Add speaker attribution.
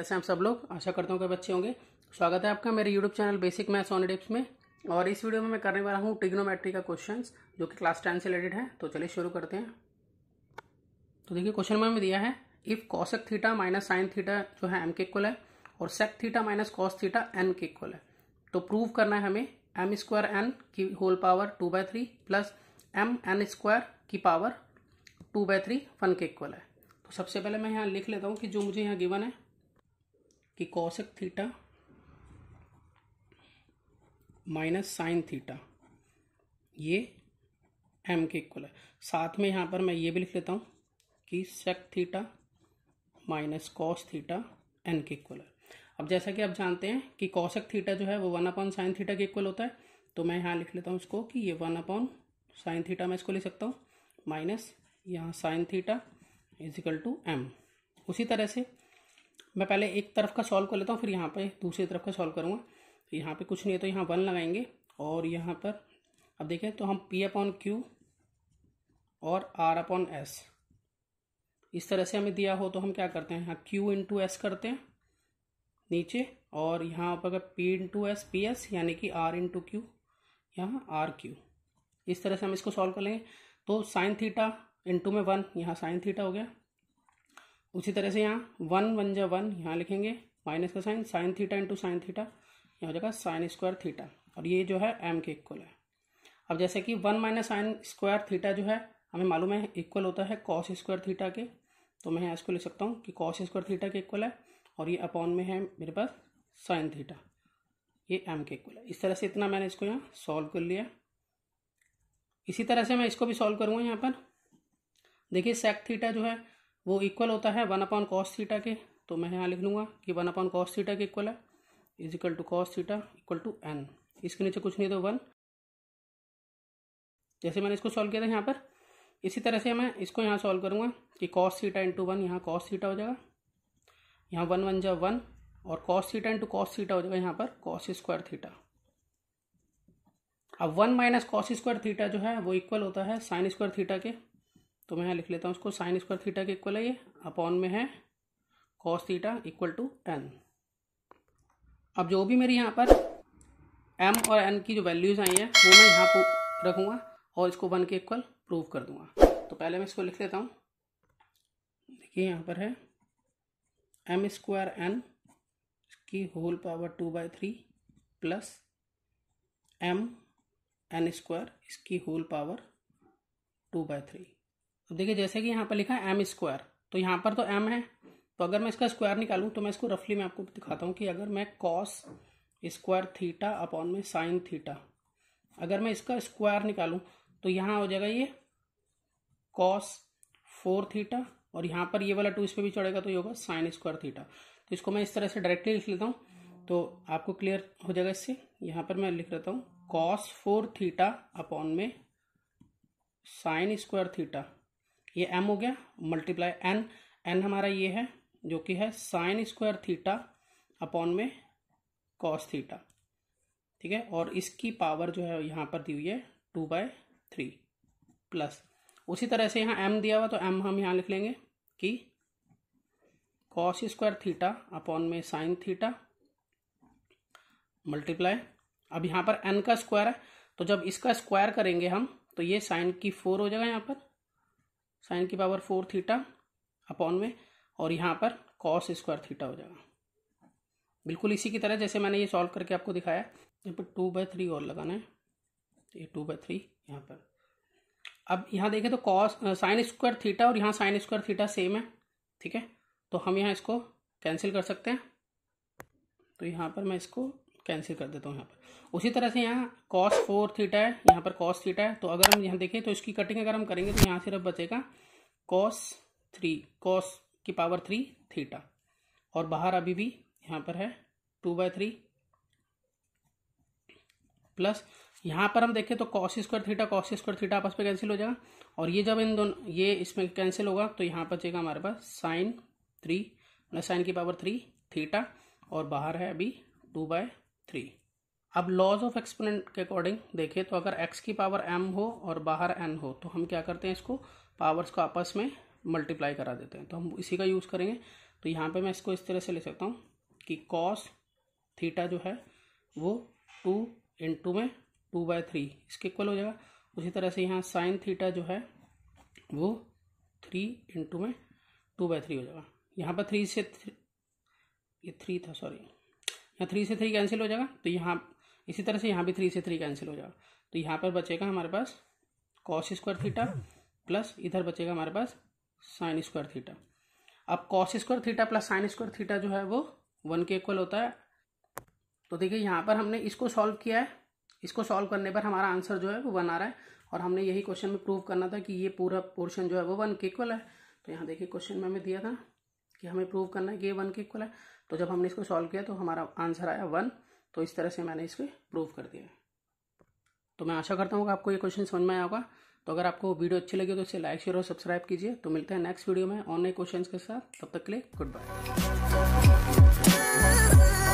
Speaker 1: कैसे हैं आप सब लोग आशा करता हूँ कि बच्चे होंगे स्वागत है आपका मेरे YouTube channel basic maths on dips में और इस वीडियो में मैं करने वाला हूँ टिग्नोमेट्री का क्वेश्चन जो कि क्लास टेन से रिलेटेड है तो चलिए शुरू करते हैं तो देखिए क्वेश्चन में हमें दिया है if cosec theta minus sine theta जो है एम के इक्वल है और sec theta minus cos theta N के इक्वल है तो प्रूव करना है हमें एम स्क्वायर एन की whole power two by three plus M N square की power two by three one के इक्वल है तो सबसे पहले मैं यहाँ लिख लेता हूँ कि जो मुझे यहाँ गिवन है कि cosec theta minus sine theta ये एम के इक्वल है साथ में यहाँ पर मैं ये भी लिख लेता हूँ कि sec theta minus cos theta N के इक्वल है अब जैसा कि आप जानते हैं कि कौशक थीटा जो है वो वन अपॉन साइन थीटा के इक्वल होता है तो मैं यहाँ लिख लेता हूँ इसको कि ये वन अपॉन साइन थीटा मैं इसको लिख सकता हूँ माइनस यहाँ sine theta is equal to M उसी तरह से मैं पहले एक तरफ का सॉल्व कर लेता हूँ फिर यहाँ पर दूसरी तरफ का सॉल्व करूँगा तो यहाँ पर कुछ नहीं है तो यहाँ वन लगाएंगे और यहाँ पर अब देखें तो हम पी अपॉन क्यू और आर अपॉन एस इस तरह से हमें दिया हो तो हम क्या करते हैं यहाँ क्यू इंटू एस करते हैं नीचे और यहाँ पर अगर P into S P S यानी कि आर इंटू क्यू यहाँ आर क्यू इस तरह से हम इसको सॉल्व कर लेंगे तो साइन थीटा इंटू में वन यहाँ साइन थीटा हो गया उसी तरह से यहाँ वन वन जा वन यहाँ लिखेंगे माइनस का sine sine theta into sine theta यहाँ हो जाएगा साइन स्क्वायर थीटा और ये जो है एम के इक्वल है अब जैसे कि one minus sine square theta जो है हमें मालूम है इक्वल होता है कॉस स्क्वायर थीटा के तो मैं यहाँ इसको लिख सकता हूँ कि कॉस स्क्वायर थीटा के इक्वल है और ये अपॉन में है मेरे पास साइन थीटा ये एम के इक्वल है इस तरह से इतना मैंने इसको यहाँ सॉल्व कर लिया इसी तरह से मैं इसको भी सॉल्व करूँगा यहाँ पर देखिए सेक थीटा जो है वो इक्वल होता है वन अपॉन कॉस थीटा के तो मैं यहाँ लिख लूँगा कि वन अपॉन कॉस थीटा के इक्वल है is equal to cos theta equal to N इसके नीचे कुछ नहीं तो वन जैसे मैंने इसको सॉल्व किया था यहाँ पर इसी तरह से मैं इसको यहाँ सॉल्व करूँगा कि कॉस थीटा इंटू वन यहाँ कॉस थीटा हो जाएगा यहाँ वन वन जब वन और cos theta into cos theta हो जाएगा यहाँ पर कॉस स्क्वायर थीटा अब one minus cos square theta जो है वो इक्वल होता है साइन स्क्वायर थीटा के तो मैं यहाँ लिख लेता हूँ इसको साइन स्क्वायर थीटा के इक्वल है ये अपॉन में है cos theta equal to N अब जो भी मेरी यहाँ पर एम और एन की जो वैल्यूज़ आई हैं वो मैं यहाँ पर रखूँगा और इसको वन के इक्वल प्रूव कर दूँगा तो पहले मैं इसको लिख लेता हूँ देखिए यहाँ पर है एम स्क्वायर एन की whole power two by three plus M N square इसकी whole power two by three तो देखिए जैसे कि यहाँ पर लिखा है एम स्क्वायर तो यहाँ पर तो एम है तो अगर मैं इसका स्क्वायर निकालूँ तो मैं इसको रफली मैं आपको दिखाता हूँ कि अगर मैं कॉस स्क्वायर थीटा अपॉन में साइन थीटा अगर मैं इसका स्क्वायर निकालूँ तो यहाँ हो जाएगा ये कॉस फोर थीटा और यहाँ पर ये वाला टू इस पर भी चढ़ेगा तो ये होगा साइन स्क्वायर थीटा तो इसको मैं इस तरह से डायरेक्टली लिख लेता हूँ तो आपको क्लियर हो जाएगा इससे यहाँ पर मैं लिख लेता हूँ कॉस फोर थीटा अपॉन में साइन स्क्वायर थीटा ये एम हो गया मल्टीप्लाई एन एन हमारा ये है जो कि है साइन स्क्वायर थीटा अपॉन में कॉस थीटा ठीक है और इसकी पावर जो है यहाँ पर दी हुई है टू बाय थ्री प्लस उसी तरह से यहाँ एम दिया हुआ तो एम हम यहाँ लिख लेंगे कि कॉस स्क्वायर थीटा अपॉन में साइन थीटा मल्टीप्लाई अब यहाँ पर एन का स्क्वायर है तो जब इसका स्क्वायर करेंगे हम तो ये साइन की फोर हो जाएगा यहाँ पर साइन की पावर फोर थीटा अपॉन में और यहाँ पर कॉस स्क्वायर थीटा हो जाएगा बिल्कुल इसी की तरह जैसे मैंने ये सॉल्व करके आपको दिखाया यहाँ पर टू बाई थ्री और लगाना है तो ये टू बाई थ्री यहाँ पर अब यहाँ देखें तो कॉस साइन स्क्वायर थीटा और यहाँ साइन स्क्वायर थीटा सेम है ठीक है तो हम यहाँ इसको कैंसिल कर सकते हैं तो यहाँ पर मैं इसको कैंसिल कर देता हूँ यहाँ पर उसी तरह से यहाँ कॉस फोर थीटा है यहाँ पर कॉस थीटा है तो अगर हम यहाँ देखें तो इसकी कटिंग अगर हम करेंगे तो यहाँ सिर्फ बचेगा कॉस थ्री कॉस की पावर थ्री थीटा और बाहर अभी भी यहाँ पर है टू बाय थ्री प्लस यहाँ पर हम देखें तो cos square theta cos square theta आपस में कैंसिल हो जाएगा और ये जब इन दोनों ये इसमें कैंसिल होगा तो यहाँ बचेगा हमारे पास साइन थ्री साइन की पावर थ्री थीटा और बाहर है अभी टू बाय थ्री अब लॉज ऑफ एक्सपोनेंट के अकॉर्डिंग देखें तो अगर x की पावर m हो और बाहर n हो तो हम क्या करते हैं इसको पावर्स को आपस में मल्टीप्लाई करा देते हैं तो हम इसी का यूज़ करेंगे तो यहाँ पे मैं इसको इस तरह से ले सकता हूँ कि cos थीटा जो है वो टू इंटू में टू बाय थ्री इसके इक्वल हो जाएगा उसी तरह से यहाँ साइन थीटा जो है वो थ्री इंटू में टू बाय थ्री हो जाएगा यहाँ पर थ्री से थ्री ये थ्री था सॉरी यहाँ थ्री से थ्री कैंसिल हो जाएगा तो यहाँ इसी तरह से यहाँ भी थ्री से थ्री कैंसिल हो जाएगा तो यहाँ पर बचेगा हमारे पास कॉस स्क्वायर थीटा प्लस इधर बचेगा हमारे पास साइन स्क्वायर थीटा अब cos square theta plus sine square theta जो है वो वन के इक्वल होता है तो देखिए यहाँ पर हमने इसको सॉल्व किया है इसको सॉल्व करने पर हमारा आंसर जो है वो वन आ रहा है और हमने यही क्वेश्चन में प्रूव करना था कि ये पूरा पोर्शन जो है वो वन के इक्वल है तो यहाँ देखिए क्वेश्चन में हमें दिया था कि हमें प्रूव करना है कि ये वन के इक्वल है तो जब हमने इसको सॉल्व किया तो हमारा आंसर आया वन तो इस तरह से मैंने इसको प्रूव कर दिया तो मैं आशा करता हूँ कि आपको ये क्वेश्चन समझ में आया होगा तो अगर आपको वीडियो अच्छी लगी तो इसे लाइक शेयर और सब्सक्राइब कीजिए तो मिलते हैं नेक्स्ट वीडियो में ऑनलाइन क्वेश्चन के साथ तब तक के लिए गुड बाय